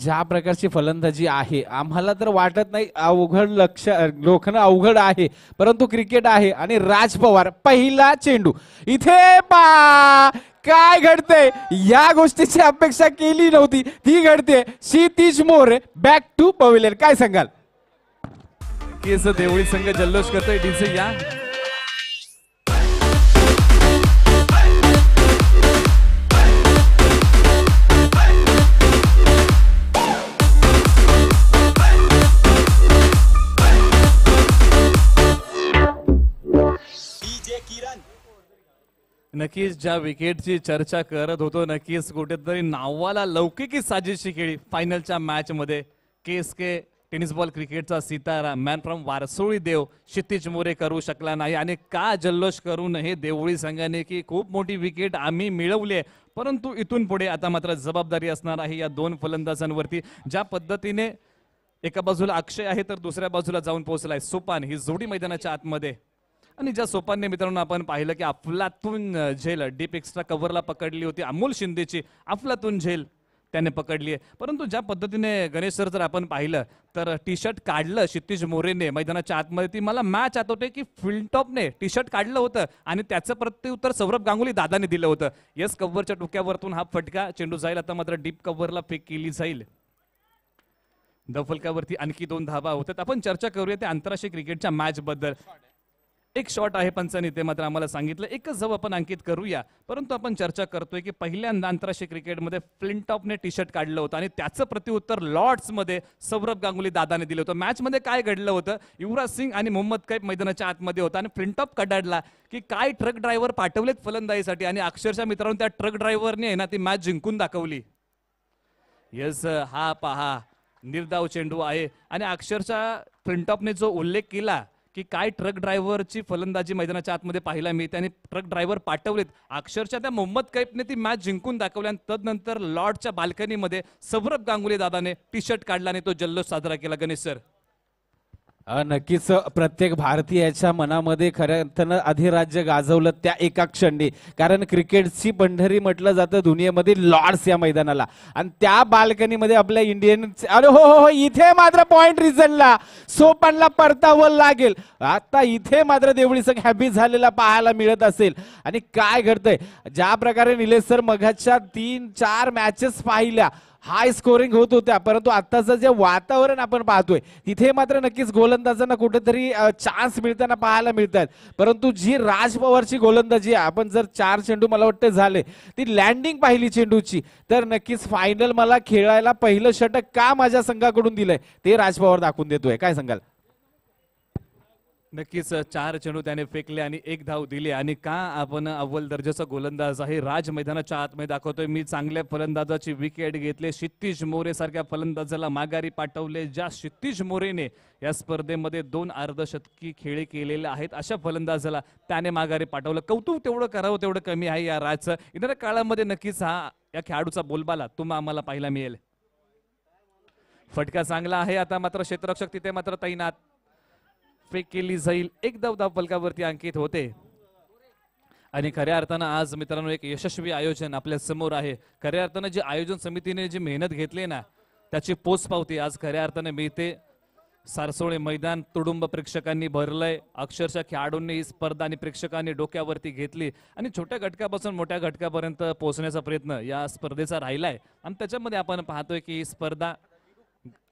ज्या प्रकारची फलंदाजी आहे आम्हाला तर वाटत नाही अवघड लक्ष लोखन अवघड आहे परंतु क्रिकेट आहे आणि राज पवार पहिला चेंडू इथे पा काय घडते या गोष्टीची अपेक्षा केली नव्हती ती घडते Kshitij More back to pavilion काय सांगाल केस देवळी संघ जल्लोष करतोय डीसी या नक्कीच ज्या विकेटची चर्चा करत होतो नक्कीच कुठेतरी नावाला लौकिकी साजिशी केली फायनलच्या मॅचमध्ये केस के टेनिस बॉल क्रिकेटचा सितारा मॅन फ्रॉम वारसोळी देव क्षितिज मोरे करू शकला नाही आणि का जल्लोष करून हे देवळी संघाने की खूप मोठी विकेट आम्ही मिळवली आहे परंतु इथून पुढे आता मात्र जबाबदारी असणार आहे या दोन फलंदाजांवरती ज्या पद्धतीने एका बाजूला अक्षय आहे तर दुसऱ्या बाजूला जाऊन पोहोचलाय सुपान ही जोडी मैदानाच्या आतमध्ये आणि ज्या सोपान्य मित्रांनो आपण पाहिलं की अफलातून झेल डीप एक्स्ट्रा कव्हरला पकडली होती अमोल शिंदेची अफलातून झेल त्याने पकडली आहे परंतु ज्या पद्धतीने गणेश सर जर आपण पाहिलं तर टी शर्ट काढलं क्षितिज मोरेने मैदानाच्या आतमध्ये ती मला मॅच आत होते की फिल्टॉपने टी शर्ट काढलं होतं आणि त्याचं प्रत्युत्तर सौरभ गांगुली दादाने दिलं होतं यस कव्हरच्या डोक्यावरतून हा फटका चेंडू जाईल आता मात्र डीप कव्हरला फेक केली जाईल दफलकावरती आणखी दोन धाबा होतात आपण चर्चा करूया त्या आंतरराष्ट्रीय क्रिकेटच्या मॅच बद्दल एक शॉट आहे पंचानी ते मात्र आम्हाला सांगितलं एकच जवळ आपण अंकित करूया परंतु आपण चर्चा करतोय की पहिल्यांदा आंतरराष्ट्रीय क्रिकेटमध्ये फ्लिंटॉपने टी शर्ट काढलं होतं आणि त्याचं प्रत्युत्तर लॉर्ड्समध्ये सौरभ गांगुली दादाने दिलं होतं मॅचमध्ये काय घडलं होतं युवराज सिंग आणि मोहम्मद कैफ मैदानाच्या आतमध्ये होता आणि फ्लिंटॉप कडाडला की काय ट्रक ड्रायव्हर पाठवलेत फलंदाजीसाठी आणि अक्षरशः मित्रांनो त्या ट्रक ड्रायव्हरने ना ती मॅच जिंकून दाखवली येस हा पहा निर्धाव चेंडू आहे आणि अक्षरशः फ्लिंटॉपने जो उल्लेख केला की काय ट्रक ड्रायव्हरची फलंदाजी मैदानाच्या आतमध्ये पाहायला मिळते आणि ट्रक ड्रायव्हर पाठवलेत अक्षरशः त्या मोहम्मद कैफने ती मॅच जिंकून दाखवली आणि तदनंतर लॉर्डच्या बाल्कनीमध्ये सौरभ गांगुली दादाने टी शर्ट काढला आणि तो जल्लोष साजरा केला गणेश सर नक्कीच प्रत्येक भारतीयाच्या मनामध्ये खऱ्या अधिराज्य गाजवलं त्या एका क्षणी कारण क्रिकेटची पंढरी म्हटलं जातं दुनियेमध्ये लॉर्ड्स या मैदानाला आणि त्या बाल्कनीमध्ये आपल्या इंडियन अरे हो हो हो इथे मात्र पॉईंट रिझनला सोपानला परतावं लागेल आता इथे मात्र देवळी संघ हॅबी झालेला पाहायला मिळत असेल आणि काय घडतंय ज्या प्रकारे निलेश सर मघाच्या तीन चार मॅचेस पाहिल्या हाय स्कोरिंग होत होत्या परंतु आताचं जे वातावरण आपण पाहतोय तिथे मात्र नक्कीच गोलंदाजांना कुठेतरी चान्स मिळताना पाहायला मिळतात परंतु जी राज पवारची गोलंदाजी आपण जर चार चेंडू मला वाटतं झाले ती लँडिंग पाहिली चेंडूची तर नक्कीच फायनल मला खेळायला पहिलं षटक का माझ्या संघाकडून दिलंय ते राज पवार दाखवून देतोय काय सांगाल नक्कीच चार चेंडू त्याने फेकले आणि एक धाव दिली आणि का आपण अव्वल दर्जाचा गोलंदाज आहे राज मैदानाच्या आतमध्ये दाखवतोय मी चांगल्या फलंदाजाची विकेट घेतले क्षितिज मोरे सारख्या फलंदाजाला माघारी पाठवले ज्या क्षितिज मोरेने या स्पर्धेमध्ये दोन अर्धशतकी खेळी केलेले आहेत अशा फलंदाजाला त्याने माघारी पाठवलं कौतुक तेवढं करावं तेवढं कमी आहे या राजचं येणाऱ्या काळामध्ये नक्कीच हा या खेळाडूचा बोलबाला तुम्हा आम्हाला पाहायला मिळेल फटका चांगला आहे आता मात्र क्षेत्ररक्षक तिथे मात्र तैनात फेक केली जाईल एक धाव फलकावरती अंकित होते आणि खऱ्या अर्थानं आज मित्रांनो एक यशस्वी आयोजन आपल्या समोर आहे खऱ्या अर्थानं जे आयोजन समितीने जी मेहनत घेतली ना त्याची पोच पावती आज खऱ्या अर्थानं मिळते सारसोळे मैदान तुडुंब प्रेक्षकांनी भरलंय अक्षरशः खेळाडूंनी ही स्पर्धा आणि प्रेक्षकांनी डोक्यावरती घेतली आणि छोट्या घटकापासून मोठ्या घटकापर्यंत पोहोचण्याचा प्रयत्न या स्पर्धेचा राहिलाय आणि त्याच्यामध्ये आपण पाहतोय की ही स्पर्धा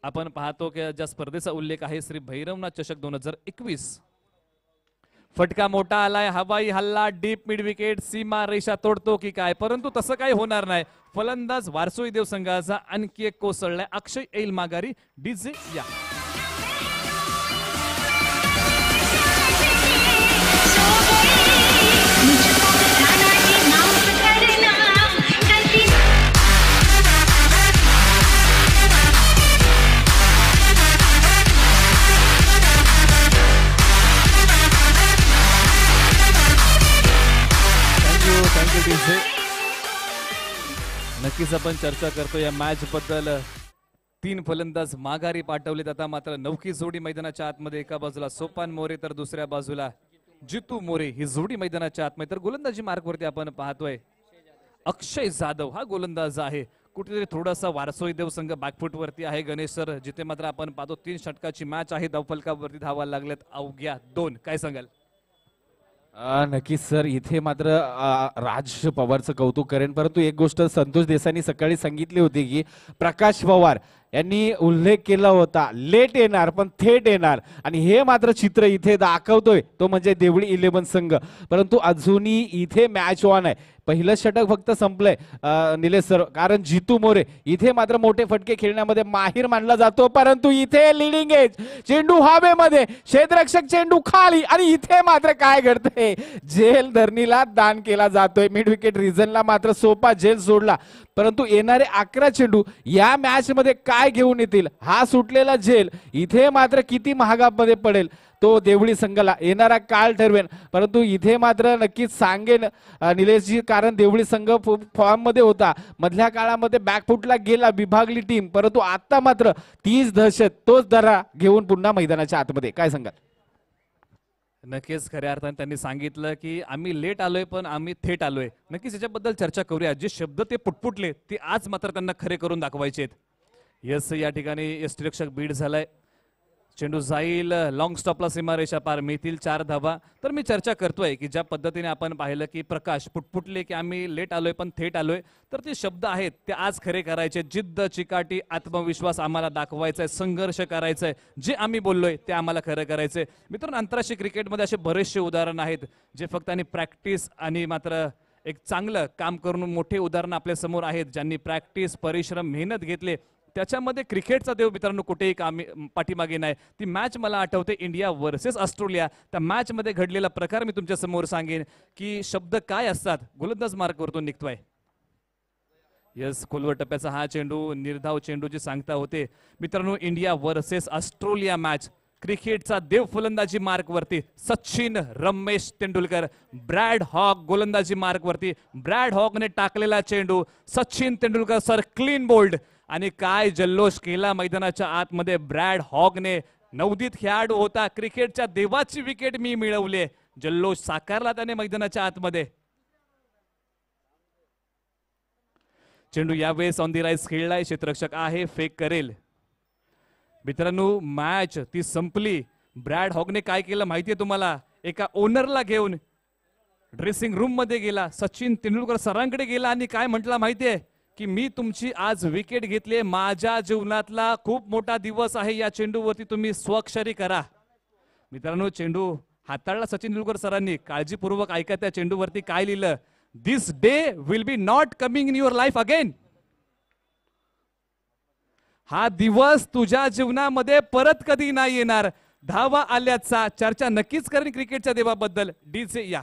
आपण पाहतो की ज्या स्पर्धेचा उल्लेख आहे श्री भैरवनाथ चषक दोन हजार एकवीस फटका मोठा आलाय हवाई हल्ला डीप मिड विकेट सीमा रेषा तोडतो की काय परंतु तसं काही होणार नाही फलंदाज वारसोई देव संघाचा आणखी एक कोसळलाय अक्षय येईल माघारी डीजे या नक्कीच आपण चर्चा करतो या मॅच बद्दल तीन फलंदाज माघारी पाठवलेत आता मात्र नवकी जोडी मैदानाच्या आतमध्ये एका बाजूला सोपान मोरे तर दुसऱ्या बाजूला जितू मोरे ही जोडी मैदानाच्या आतमध्ये तर गोलंदाजी वरती आपण पाहतोय अक्षय जाधव हा गोलंदाज आहे कुठेतरी थोडासा वारसोई देव संघ वरती आहे गणेश सर जिथे मात्र आपण पाहतो तीन षटकाची मॅच आहे धावफलकावरती धावायला लागल्यात अवघ्या दोन काय सांगाल नक्कीच सर इथे मात्र राज पवारचं कौतुक करेन परंतु एक गोष्ट संतोष देसाईनी सकाळी सांगितली होती की प्रकाश पवार यांनी उल्लेख केला होता लेट येणार पण थेट येणार आणि हे मात्र चित्र इथे दाखवतोय तो म्हणजे देवळी इलेव्हन संघ परंतु अजूनही इथे मॅच ऑन आहे पहिलं षटक फक्त संपलंय निलेश सर कारण जितू मोरे इथे मात्र मोठे फटके खेळण्यामध्ये माहीर मानला जातो परंतु इथे लिडिंग एज चेंडू हवेमध्ये क्षेत्ररक्षक चेंडू खाली आणि इथे मात्र काय घडतंय जेल धरणीला दान केला जातोय मिड विकेट रिझनला मात्र सोपा जेल सोडला परंतु येणारे अकरा चेंडू या मॅच मध्ये काय घेऊन येतील हा सुटलेला जेल इथे मात्र किती महागामध्ये पडेल तो देवळी संघाला येणारा काळ ठरवेन परंतु इथे मात्र नक्कीच सांगेन निलेशजी कारण देवळी संघ फॉर्म मध्ये होता मधल्या काळामध्ये बॅकफुटला गेला विभागली टीम परंतु आता मात्र तीच दहशत तोच दरा घेऊन पुन्हा मैदानाच्या आतमध्ये काय सांगाल नक्कीच खऱ्या अर्थाने त्यांनी सांगितलं की आम्ही लेट आलोय पण आम्ही थेट आलोय नक्कीच याच्याबद्दल चर्चा करूया जे शब्द ते पुटपुटले ते आज मात्र त्यांना खरे करून दाखवायचे आहेत यस या ठिकाणी यस रक्षक बीड झालाय चेंडू जाईल लॉंग स्टॉपला सीमारेषा पार मिळतील चार धावा तर मी चर्चा करतोय की ज्या पद्धतीने आपण पाहिलं की प्रकाश पुटपुटले की आम्ही लेट आलोय पण थेट आलोय तर ते शब्द आहेत ते आज खरे करायचे जिद्द चिकाटी आत्मविश्वास आम्हाला दाखवायचा आहे संघर्ष करायचा आहे जे आम्ही बोललोय ते आम्हाला खरं करायचंय मित्रांनो आंतरराष्ट्रीय क्रिकेटमध्ये असे बरेचसे उदाहरण आहेत जे फक्त आणि प्रॅक्टिस आणि मात्र एक चांगलं काम करून मोठे उदाहरणं आपल्यासमोर आहेत ज्यांनी प्रॅक्टिस परिश्रम मेहनत घेतले त्याच्यामध्ये क्रिकेटचा देव मित्रांनो कुठेही कामी पाठीमागे नाही ती मॅच मला आठवते इंडिया वर्सेस ऑस्ट्रेलिया त्या मॅचमध्ये घडलेला प्रकार मी तुमच्या समोर सांगेन की शब्द काय असतात गोलंदाज तो निघतोय यस खोलवर टप्प्याचा हा चेंडू निर्धाव चेंडू जे सांगता होते मित्रांनो इंडिया वर्सेस ऑस्ट्रेलिया मॅच क्रिकेटचा देव फलंदाजी मार्कवरती सचिन रमेश तेंडुलकर ब्रॅड हॉक गोलंदाजी मार्कवरती ब्रॅड हॉकने टाकलेला चेंडू Sachin Tendulkar sir clean bowled आणि काय जल्लोष केला मैदानाच्या आतमध्ये ब्रॅड हॉगने नवदीत खेळाडू होता क्रिकेटच्या देवाची विकेट मी मिळवले जल्लोष साकारला त्याने मैदानाच्या आतमध्ये चेंडू यावेळेस ऑन दी राईस खेळलाय क्षेत्ररक्षक आहे फेक करेल मित्रांनो मॅच ती संपली ब्रॅड हॉगने काय केलं माहितीये तुम्हाला एका ओनरला घेऊन ड्रेसिंग रूम मध्ये गेला सचिन तेंडुलकर सरांकडे गेला आणि काय म्हटला माहितीये की मी तुमची आज विकेट घेतली माझ्या जीवनातला खूप मोठा दिवस आहे या चेंडूवरती तुम्ही स्वाक्षरी करा मित्रांनो चेंडू हाताळला सचिन तेंडुलकर सरांनी काळजीपूर्वक ऐका त्या चेंडूवरती काय लिहिलं this day will be not coming in your life again हा दिवस तुझ्या जीवनामध्ये परत कधी नाही येणार धावा आल्याचा चर्चा नक्कीच करेन क्रिकेटच्या देवाबद्दल जे या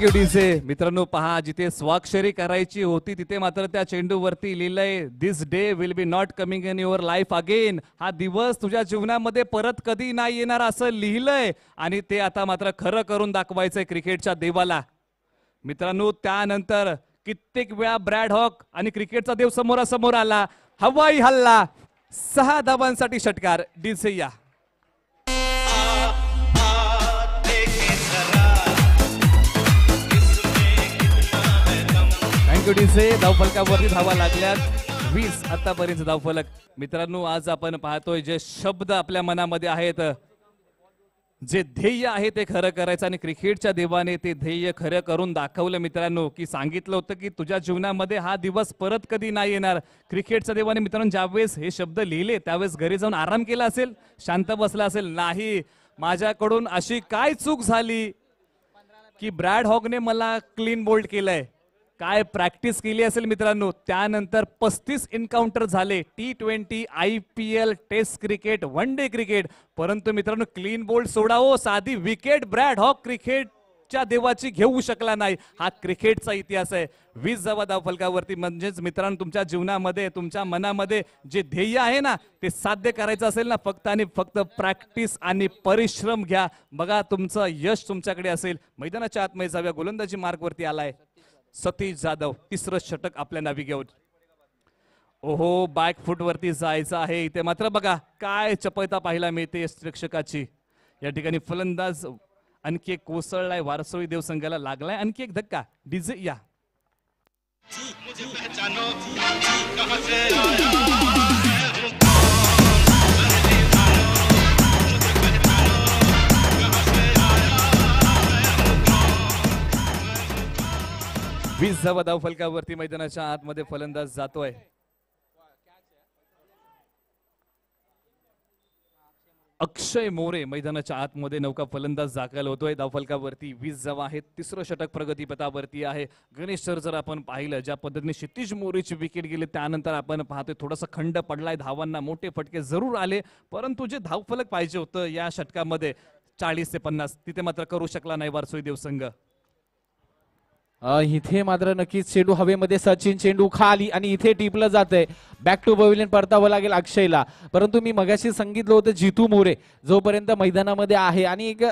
से मित्रांनो पहा जिथे स्वाक्षरी करायची होती तिथे मात्र त्या चेंडूवरती लिहिलंय this day will be not coming in your life again हा दिवस तुझ्या जीवनामध्ये परत कधी नाही येणार असं लिहिलंय आणि ते आता मात्र खरं करून दाखवायचंय क्रिकेटच्या देवाला मित्रांनो त्यानंतर कित्येक वेळा ब्रॅड हॉक आणि क्रिकेटचा देव समोरासमोर आला हवाई हल्ला सहा धावांसाठी षटकार या धावफलकावरती धावा लागल्यात वीस आतापर्यंत धावफलक मित्रांनो आज आपण पाहतोय जे शब्द आपल्या मनामध्ये आहेत जे ध्येय आहे ते खरं करायचं आणि क्रिकेटच्या देवाने ते ध्येय खरं करून दाखवलं मित्रांनो की सांगितलं होतं की तुझ्या जीवनामध्ये हा दिवस परत कधी नाही येणार क्रिकेटच्या देवाने मित्रांनो ज्यावेळेस हे शब्द लिहिले त्यावेळेस घरी जाऊन आराम केला असेल शांत बसला असेल नाही माझ्याकडून अशी काय चूक झाली की ब्रॅड हॉगने मला क्लीन बोल्ड केलंय काय प्रॅक्टिस केली असेल मित्रांनो त्यानंतर पस्तीस एन्काउंटर झाले T twenty I P L test cricket one day cricket परंतु मित्रांनो क्लीन बोल्ड सोडावो साधी विकेट ब्रॅड हॉक क्रिकेट च्या देवाची घेऊ शकला नाही हा क्रिकेटचा इतिहास आहे वीस जवा धावफलकावरती म्हणजेच मित्रांनो तुमच्या जीवनामध्ये तुमच्या मनामध्ये जे ध्येय आहे ना ते साध्य करायचं असेल ना फक्त आणि फक्त प्रॅक्टिस आणि परिश्रम घ्या बघा तुमचं यश तुमच्याकडे असेल मैदानाच्या आतमध्ये जाव्या गोलंदाजी मार्गवरती आलाय सतीश जाधव तिसरं षटक आपल्या नावी घेऊन ओहो बॅक वरती जायचं आहे इथे मात्र बघा काय चपळता पाहायला मिळते प्रेक्षकाची या ठिकाणी फलंदाज आणखी एक कोसळलाय वारसोळी देव संघाला लागलाय आणखी एक धक्का डीजे या धावा धाव फलकावरती मैदानाच्या आतमध्ये फलंदाज जातोय अक्षय मोरे मैदानाच्या आतमध्ये नौका फलंदाज दाखल होतोय धावफलकावरती वीस जावा आहेत तिसरं षटक प्रगतीपथावरती आहे गणेश सर जर आपण पाहिलं ज्या पद्धतीने क्षितिज मोरेची विकेट गेली त्यानंतर आपण पाहतोय थोडासा खंड पडलाय धावांना मोठे फटके जरूर आले परंतु जे धावफलक पाहिजे होतं या षटकामध्ये चाळीस ते पन्नास तिथे मात्र करू शकला नाही वारसोई देवसंघ इथे मात्र नक्कीच चेंडू हवेमध्ये सचिन चेंडू खाली आणि इथे टिपलं जात आहे बॅक टू पवेलियन परतावं लागेल अक्षयला परंतु मी मगाशी सांगितलं होतं जितू मोरे जोपर्यंत मैदानामध्ये आहे आणि एक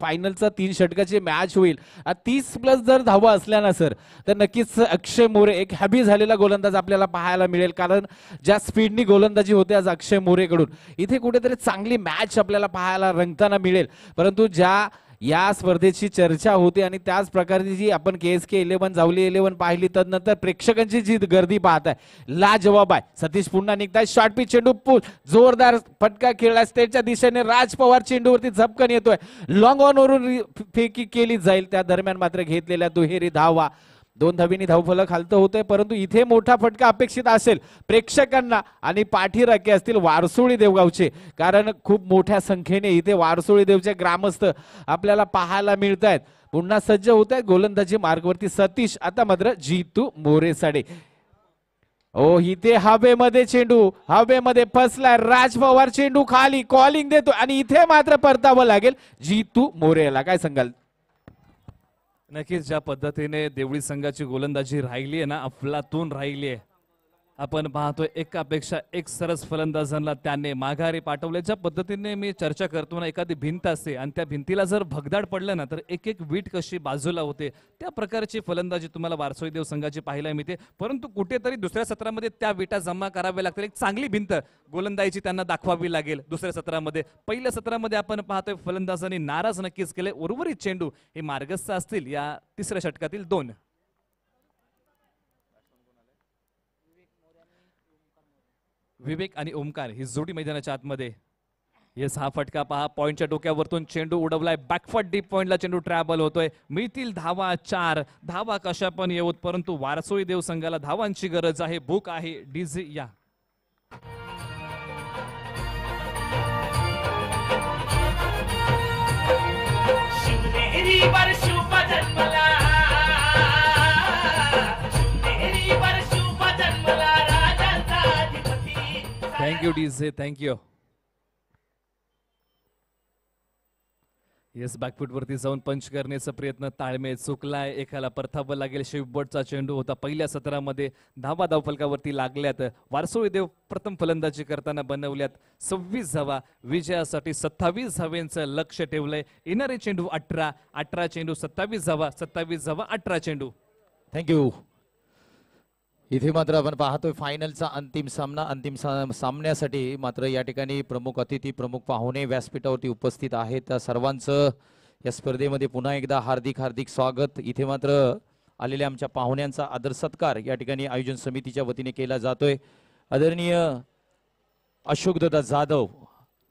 फायनलचा तीन षटकाची मॅच होईल तीस प्लस जर धावा असल्या ना सर तर नक्कीच अक्षय मोरे एक हॅबी झालेला गोलंदाज आपल्याला पाहायला मिळेल कारण ज्या स्पीडनी गोलंदाजी होते आज अक्षय मोरेकडून इथे कुठेतरी चांगली मॅच आपल्याला पाहायला रंगताना मिळेल परंतु ज्या या स्पर्धेची चर्चा होते आणि त्याच प्रकारची जी आपण K S K eleven Javli eleven पाहिली नंतर प्रेक्षकांची जी गर्दी पाहत आहे लाजवाब आहे सतीश पुन्हा निघताय शॉर्ट पी चेंडू पूल जोरदार फटका खेळला स्टेटच्या दिशेने राज पवार चेंडूवरती झपकन येतोय लॉंग ऑन वरून फेकी केली जाईल त्या दरम्यान मात्र घेतलेल्या दुहेरी धावा दोन धावीनी धावफलक खालत होतंय परंतु इथे मोठा फटका अपेक्षित असेल प्रेक्षकांना आणि पाठीराखे असतील वारसोळी देवगावचे कारण खूप मोठ्या संख्येने इथे वारसोळी देवचे ग्रामस्थ आपल्याला पाहायला मिळत आहेत पुन्हा सज्ज होत आहेत गोलंदाजी मार्गवरती सतीश आता मात्र जीतू मोरेसाडे ओ इथे हवेमध्ये चेंडू हवेमध्ये फसलाय राज पवार चेंडू खाली कॉलिंग देतो आणि इथे मात्र परतावं लागेल जीतू मोरेला काय सांगाल नक्कीच ज्या पद्धतीने देवळी संघाची गोलंदाजी राहिली आहे ना अफलातून राहिली आहे आपण पाहतोय एकापेक्षा एक सरस फलंदाजांना त्याने माघारी पाठवले ज्या पद्धतीने मी चर्चा करतो ना एखादी भिंत असते आणि त्या भिंतीला जर भगदाड पडलं ना तर एक एक वीट कशी बाजूला होते त्या प्रकारची फलंदाजी तुम्हाला वारसोई देव संघाची पाहायला मिळते परंतु कुठेतरी दुसऱ्या सत्रामध्ये त्या विटा जमा कराव्या लागतील एक चांगली भिंत गोलंदाजीची त्यांना दाखवावी लागेल दुसऱ्या सत्रामध्ये पहिल्या सत्रामध्ये आपण पाहतोय फलंदाजांनी नाराज नक्कीच केले उर्वरित चेंडू हे मार्गस्थ असतील या तिसऱ्या षटकातील दोन विवेक आणि ओमकार ही जोडी मैदानाच्या आतमध्ये येस हा फटका पहा पॉईंटच्या डोक्यावरतून चेंडू उडवलाय बॅकफट डीप पॉईंटला चेंडू ट्रॅव्हल होतोय मिळतील धावा चार धावा कशा पण येऊत परंतु वारसोई देव संघाला धावांची गरज आहे बुक आहे डीजी या थँक्यू डी से थँक्यू येस बॅकफूट वरती जाऊन पंच करण्याचा प्रयत्न ताळमेळ चुकलाय एकाला परतावं लागेल शेवटचा चेंडू होता पहिल्या सत्रामध्ये धावा धावफलकावरती लागल्यात देव प्रथम फलंदाजी करताना बनवल्यात सव्वीस धावा विजयासाठी सत्तावीस धाव्यांचं लक्ष ठेवलंय येणारे चेंडू अठरा अठरा चेंडू सत्तावीस धावा सत्तावीस धावा अठरा चेंडू थँक्यू इथे मात्र आपण पाहतोय फायनलचा अंतिम सामना अंतिम सामन्यासाठी मात्र या ठिकाणी प्रमुख अतिथी प्रमुख पाहुणे व्यासपीठावरती उपस्थित आहेत त्या सर्वांचं या स्पर्धेमध्ये पुन्हा एकदा हार्दिक हार्दिक स्वागत इथे मात्र आलेल्या आमच्या पाहुण्यांचा आदर सत्कार या ठिकाणी आयोजन समितीच्या वतीने केला जातोय आदरणीय अशोकदादा जाधव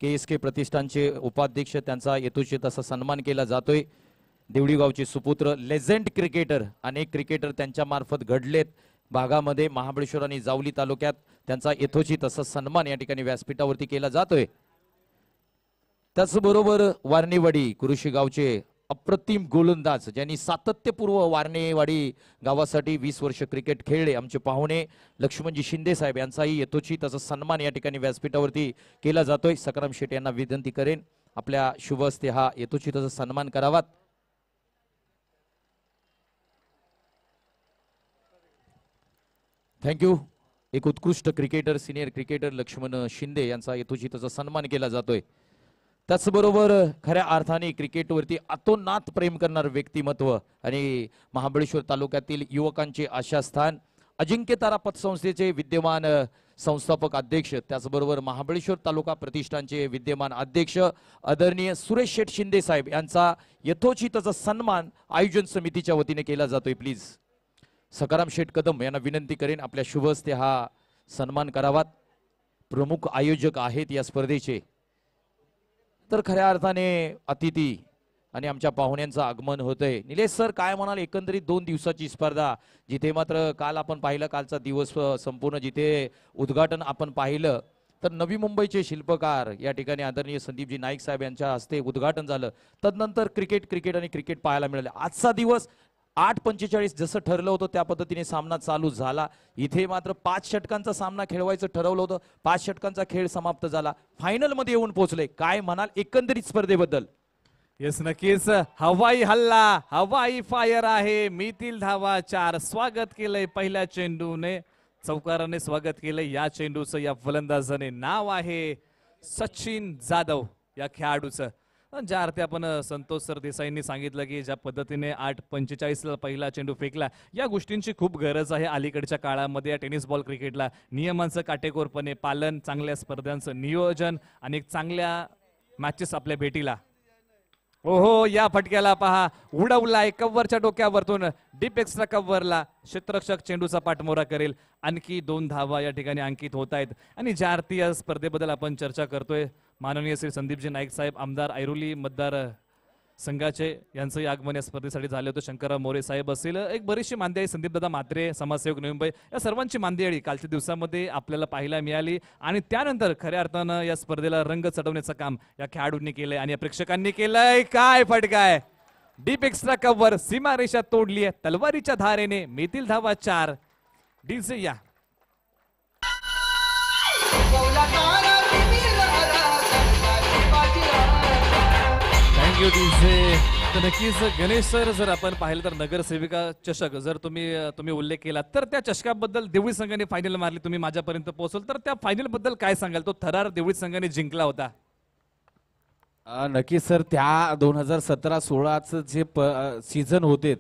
के एस के प्रतिष्ठानचे उपाध्यक्ष त्यांचा येतोचित असा सन्मान केला जातोय देवडीगावचे सुपुत्र लेझेंड क्रिकेटर अनेक क्रिकेटर त्यांच्यामार्फत घडलेत भागामध्ये महाबळेश्वर आणि जावली तालुक्यात त्यांचा यथोचित असा सन्मान या ठिकाणी व्यासपीठावरती केला जातोय त्याचबरोबर वारणेवाडी कुरुशी गावचे अप्रतिम गोलंदाज ज्यांनी सातत्यपूर्व वारणेवाडी गावासाठी वीस वर्ष क्रिकेट खेळले आमचे पाहुणे लक्ष्मणजी शिंदे साहेब यांचाही यथोचित तसा सन्मान या ठिकाणी व्यासपीठावरती केला जातोय सकाराम शेट यांना विनंती करेन आपल्या शुभ हा यथोचित तसा सन्मान करावात थँक्यू एक उत्कृष्ट cricketer senior cricketer Laxman Shinde यांचा यथोचितचा सन्मान केला जातोय त्याचबरोबर खऱ्या अर्थाने क्रिकेटवरती अतोनात प्रेम करणार व्यक्तिमत्व आणि महाबळेश्वर तालुक्यातील युवकांचे आशास्थान अजिंक्य तारा पतसंस्थेचे विद्यमान संस्थापक अध्यक्ष त्याचबरोबर महाबळेश्वर तालुका प्रतिष्ठानचे विद्यमान अध्यक्ष आदरणीय सुरेश शेठ शिंदे साहेब यांचा यथोचितचा सन्मान आयोजन समितीच्या वतीने केला जातोय प्लीज सकाराम शेठ कदम यांना विनंती करेन आपल्या शुभहस्ते हा सन्मान करावात प्रमुख आयोजक आहेत या स्पर्धेचे तर खऱ्या अर्थाने अतिथी आणि आमच्या पाहुण्यांचं आगमन होतंय निलेश सर काय म्हणाल एकंदरीत दोन दिवसाची स्पर्धा जिथे मात्र काल आपण पाहिलं कालचा दिवस संपूर्ण जिथे उद्घाटन आपण पाहिलं तर नवी मुंबईचे शिल्पकार या ठिकाणी आदरणीय संदीपजी नाईक साहेब यांच्या हस्ते उद्घाटन झालं तदनंतर क्रिकेट क्रिकेट आणि क्रिकेट पाहायला मिळालं आजचा दिवस आठ पंचेचाळीस जसं ठरलं होतं त्या पद्धतीने सामना चालू झाला इथे मात्र पाच षटकांचा सामना खेळवायचं ठरवलं होतं पाच षटकांचा खेळ समाप्त झाला फायनल मध्ये येऊन पोहोचले काय म्हणाल एकंदरीत स्पर्धेबद्दल येस नक्कीच हवाई हल्ला हवाई फायर आहे मितील धावा चार स्वागत केलंय पहिल्या चेंडूने चौकाराने स्वागत केलंय या चेंडूचं या फलंदाजाने नाव आहे सचिन जाधव या खेळाडूचं ज्या अर्थी आपण संतोष सर देसाईंनी सांगितलं की ज्या पद्धतीने आठ पंचेचाळीसला पहिला चेंडू फेकला या गोष्टींची खूप गरज आहे अलीकडच्या काळामध्ये या टेनिस बॉल क्रिकेटला नियमांचं काटेकोरपणे पालन चांगल्या स्पर्धांचं नियोजन आणि चांगल्या मॅचेस आपल्या भेटीला ओहो या फटक्याला पहा उडवलाय कव्वरच्या डोक्यावरतून डीप एक्स्ट्रा कव्वरला क्षेत्रक्षक चेंडूचा पाठमोरा करेल आणखी दोन धावा या ठिकाणी अंकित होत आहेत आणि ज्या स्पर्धेबद्दल आपण चर्चा करतोय माननीय श्री संदीपजी नाईक साहेब आमदार ऐरोली मतदार संघाचे यांचंही आगमन या स्पर्धेसाठी झाले होते शंकरराव मोरे साहेब असेल एक बरीचशी मांदियाळी संदीपदादा मात्रे समाजसेवक नवी या सर्वांची मांदियाळी कालच्या दिवसामध्ये आपल्याला पाहायला मिळाली आणि त्यानंतर खऱ्या अर्थानं या स्पर्धेला रंग चढवण्याचं काम या खेळाडूंनी केलंय आणि या प्रेक्षकांनी केलंय काय फटकाय डीप एक्स्ट्रा कव्हर सीमारेषा तोडली आहे तलवारीच्या धारेने मेथील धावा चार से या यू से तर नक्कीच गणेश सर जर आपण पाहिलं तर नगरसेविका चषक जर तुम्ही तुम्ही उल्लेख केला तर त्या चषकाबद्दल देवळी संघाने फायनल मारली तुम्ही माझ्यापर्यंत पोहोचल तर त्या फायनल बद्दल काय सांगाल तो थरार देवळी संघाने जिंकला होता नक्कीच सर त्या दोन हजार सतरा सोळाचं जे सीझन होते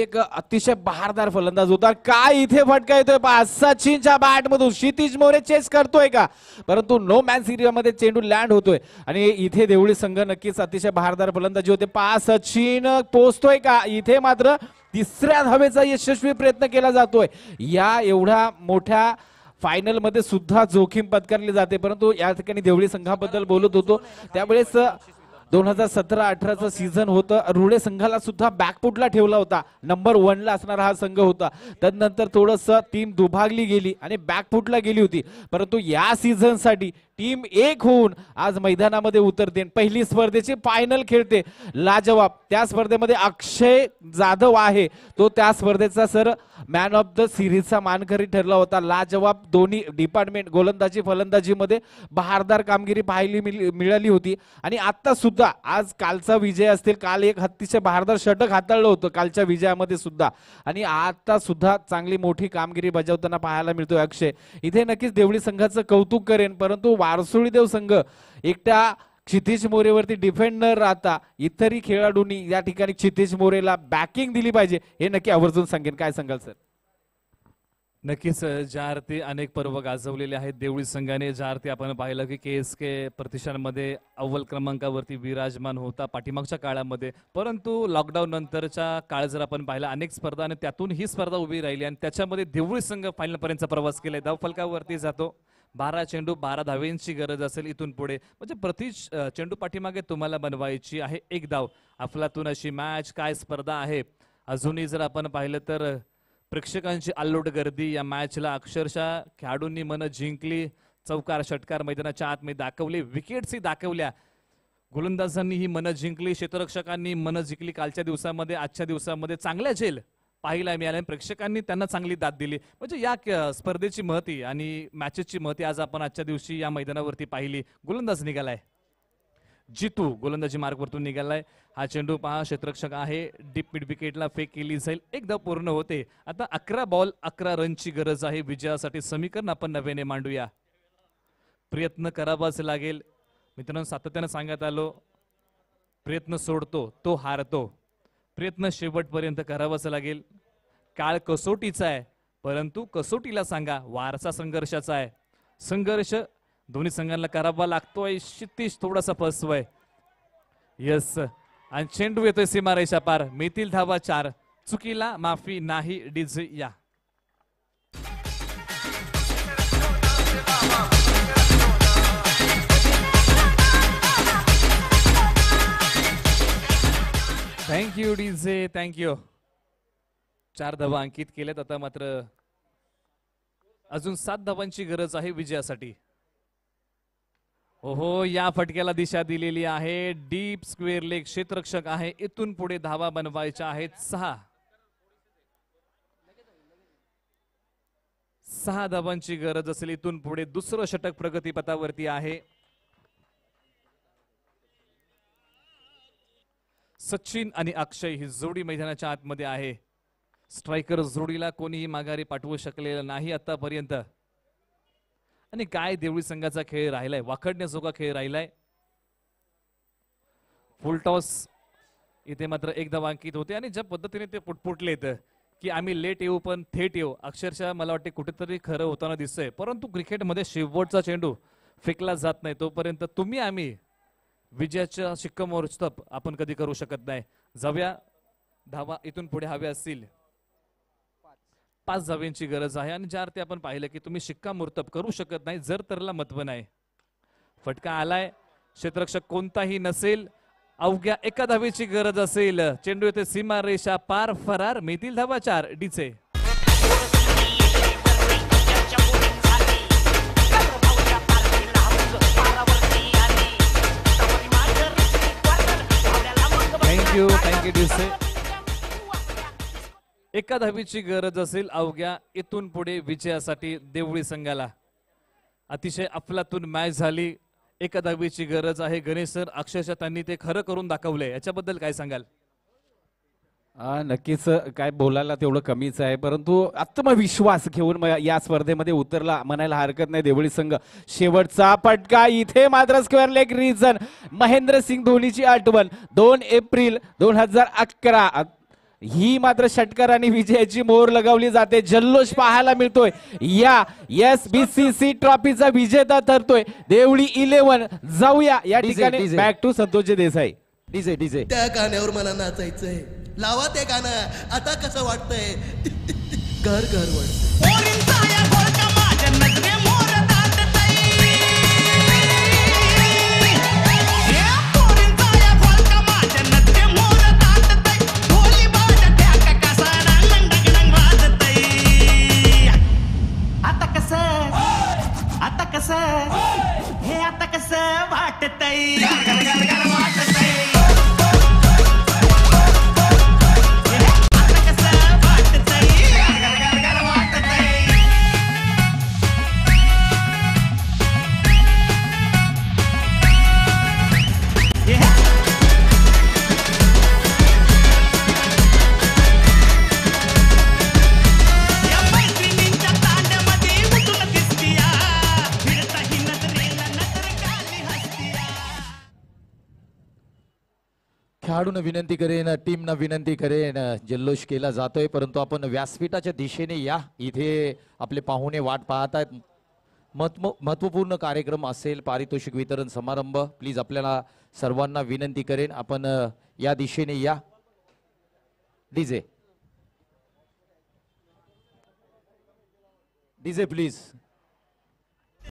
एक अतिशय बहारदार फलंदाज होता काय इथे फटका येतोय सचिनच्या मधून क्षितिज मोरे चेस करतोय का परंतु नो मॅन मध्ये चेंडू लँड होतोय आणि इथे देवळी संघ नक्कीच अतिशय बहारदार फलंदाजी होते पा सचिन पोचतोय का इथे मात्र तिसऱ्या हवेचा यशस्वी प्रयत्न केला जातोय या एवढ्या मोठ्या फायनलमध्ये सुद्धा जोखीम पत्करली जाते परंतु या ठिकाणी देवळी संघाबद्दल बोलत होतो त्यावेळेस दोन हजार सतरा अठराचं सीझन होतं रुळे संघाला सुद्धा बॅकफुटला ठेवला होता नंबर वनला असणारा हा संघ होता त्यानंतर थोडंसं टीम दुभागली गेली आणि बॅकफुटला गेली होती परंतु या सीझनसाठी टीम एक होऊन आज मैदानामध्ये उतरते पहिली स्पर्धेची फायनल खेळते लाजवाब त्या स्पर्धेमध्ये अक्षय जाधव आहे तो त्या स्पर्धेचा सर मॅन ऑफ द सिरीजचा मानकरी ठरला होता लाजवाब दोन्ही डिपार्टमेंट गोलंदाजी फलंदाजीमध्ये बहारदार कामगिरी पाहिली मिळाली होती आणि आता सुद्धा आज कालचा विजय असतील काल एक हत्तीचे बहारदार षटक हाताळलं होतं कालच्या विजयामध्ये सुद्धा आणि आता सुद्धा चांगली मोठी कामगिरी बजावताना पाहायला मिळतोय अक्षय इथे नक्कीच देवळी संघाचं कौतुक करेन परंतु वारसोळी देव संघ एकट्या क्षितिश मोरेवरती डिफेंड न राहता इतरही खेळाडूंनी या ठिकाणी क्षितिश मोरेला बॅकिंग दिली पाहिजे हे नक्की आवर्जून सांगेन काय सांगाल सर नक्कीच ज्या अर्थी अनेक पर्व गाजवलेले आहेत देवळी संघाने ज्या अर्थी आपण पाहिलं की के एस के प्रतिष्ठानमध्ये अव्वल क्रमांकावरती विराजमान होता पाठीमागच्या काळामध्ये परंतु लॉकडाऊन नंतरच्या काळ जर आपण पाहिला अनेक स्पर्धा आणि त्यातून ही स्पर्धा उभी राहिली आणि त्याच्यामध्ये देवळी संघ फायनलपर्यंतचा प्रवास केलाय धावफलकावरती जातो बारा चेंडू बारा धावेंची गरज असेल इथून पुढे म्हणजे प्रति चेंडू पाठीमागे तुम्हाला बनवायची आहे एक धाव अफलातून अशी मॅच काय स्पर्धा आहे अजूनही जर आपण पाहिलं तर प्रेक्षकांची आल्लोट गर्दी या मॅचला अक्षरशः खेळाडूंनी मनं जिंकली चौकार षटकार मैदानाच्या आत मी दाखवले ही दाखवल्या गोलंदाजांनी ही मनं जिंकली क्षेत्ररक्षकांनी मनं जिंकली कालच्या दिवसामध्ये आजच्या दिवसामध्ये चांगल्या झेल पाहायला मिळाली आणि प्रेक्षकांनी त्यांना चांगली दाद दिली म्हणजे या स्पर्धेची महती आणि मॅचेसची महती आज आपण आजच्या दिवशी या मैदानावरती पाहिली गोलंदाज निघालाय जितू गोलंदाजी मार्गवरतून निघालाय हा चेंडू पहा क्षेत्रक्षक आहे डीप मिड विकेटला फेक केली जाईल एकदा पूर्ण होते आता अकरा बॉल अकरा रनची गरज आहे विजयासाठी समीकरण आपण नव्याने मांडूया प्रयत्न करावाच लागेल मित्रांनो सातत्यानं सांगत आलो प्रयत्न सोडतो तो हारतो प्रयत्न शेवटपर्यंत करावाच लागेल काळ कसोटीचा आहे परंतु कसोटीला सांगा वारसा संघर्षाचा आहे संघर्ष दोन्ही संघांना करावा लागतोय क्षितिश थोडासा फसवय यस आणि चेंडू येतोय सीमारेषा पार मेथील धावा चार चुकीला माफी नाही डिझ या थँक्यू डी थँक यू चार धबा अंकित केल्यात आता मात्र अजून सात धबांची गरज आहे विजयासाठी ओहो या फटक्याला दिशा दिलेली आहे डीप स्क्वेअर लेग क्षेत्ररक्षक आहे इथून पुढे धावा बनवायच्या आहेत सहा सहा धावांची गरज असेल इथून पुढे दुसरं षटक प्रगतीपथावरती आहे सचिन आणि अक्षय ही जोडी मैदानाच्या आतमध्ये आहे स्ट्रायकर जोडीला कोणीही माघारी पाठवू शकलेलं नाही आतापर्यंत आणि काय देवळी संघाचा खेळ राहिलाय वाखडण्याजोगा खेळ राहिलाय फुलटॉस इथे मात्र एकदा वांकित होते आणि ज्या पद्धतीने ते पुटपुटलेत की आम्ही लेट येऊ पण थेट येऊ अक्षरशः मला वाटते कुठेतरी खरं होताना दिसतंय परंतु क्रिकेटमध्ये शेवटचा चेंडू फेकला जात नाही तोपर्यंत तुम्ही आम्ही विजयाच्या शिक्कामोर्तब आपण कधी करू शकत नाही जाव्या धावा इथून पुढे हव्या असतील पाच धाव्यांची गरज आहे आणि ज्या अर्थी आपण पाहिलं की तुम्ही शिक्कामोर्तब करू शकत नाही जर तरला महत्व नाही फटका आलाय क्षेत्रक्षक कोणताही नसेल अवघ्या एका धावेची गरज असेल चेंडू येथे सीमा रेषा पार फरार मिळतील धावा चार डीचे एका धावीची गरज असेल अवघ्या इथून पुढे विजयासाठी देवळी संघाला अतिशय अफलातून मॅच झाली एका धावीची गरज आहे गणेश सर अक्षरशः त्यांनी ते खरं करून दाखवलंय याच्याबद्दल काय सांगाल नक्कीच काय बोलायला तेवढं कमीच आहे परंतु आत्मविश्वास घेऊन या स्पर्धेमध्ये उतरला म्हणायला हरकत नाही देवळी संघ शेवटचा पटका इथे मात्र स्क्वेअर लेग रिझन महेंद्रसिंग धोनीची आठवण दोन एप्रिल दोन हजार अकरा ही मात्र षटकर आणि विजयाची मोर लगावली जाते जल्लोष पाहायला मिळतोय या एस बी सी सी ट्रॉफीचा विजेता ठरतोय देवळी इलेव्हन जाऊया या ठिकाणी back to Santosh Desai DJ DJ त्या गाण्यावर मला नाचायचंय लावा ते गाणं आता कसं वाटतंय घर घर वाटत कसं हे आता कसं वाटतय विनंती करेन टीमना विनंती करेन जल्लोष केला जातोय परंतु आपण व्यासपीठाच्या दिशेने या इथे आपले पाहुणे वाट पाहत आहेत कार्यक्रम असेल पारितोषिक वितरण समारंभ प्लीज आपल्याला सर्वांना विनंती करेन आपण या दिशेने या डीजे डीजे प्लीज